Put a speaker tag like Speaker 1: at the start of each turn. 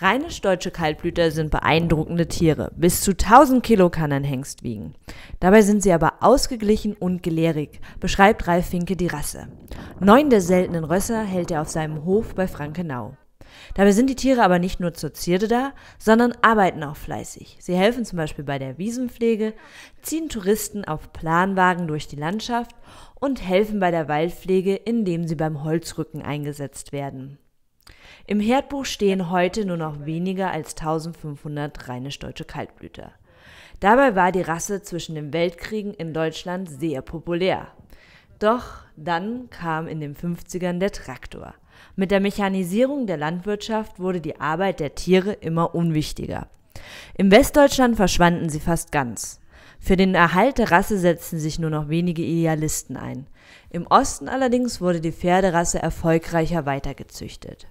Speaker 1: Rheinisch-deutsche Kaltblüter sind beeindruckende Tiere. Bis zu 1000 Kilo kann ein Hengst wiegen. Dabei sind sie aber ausgeglichen und gelehrig, beschreibt Ralf Finke die Rasse. Neun der seltenen Rösser hält er auf seinem Hof bei Frankenau. Dabei sind die Tiere aber nicht nur zur Zierde da, sondern arbeiten auch fleißig. Sie helfen zum Beispiel bei der Wiesenpflege, ziehen Touristen auf Planwagen durch die Landschaft und helfen bei der Waldpflege, indem sie beim Holzrücken eingesetzt werden. Im Herdbuch stehen heute nur noch weniger als 1500 rheinisch-deutsche Kaltblüter. Dabei war die Rasse zwischen den Weltkriegen in Deutschland sehr populär. Doch dann kam in den 50ern der Traktor. Mit der Mechanisierung der Landwirtschaft wurde die Arbeit der Tiere immer unwichtiger. Im Westdeutschland verschwanden sie fast ganz. Für den Erhalt der Rasse setzten sich nur noch wenige Idealisten ein. Im Osten allerdings wurde die Pferderasse erfolgreicher weitergezüchtet.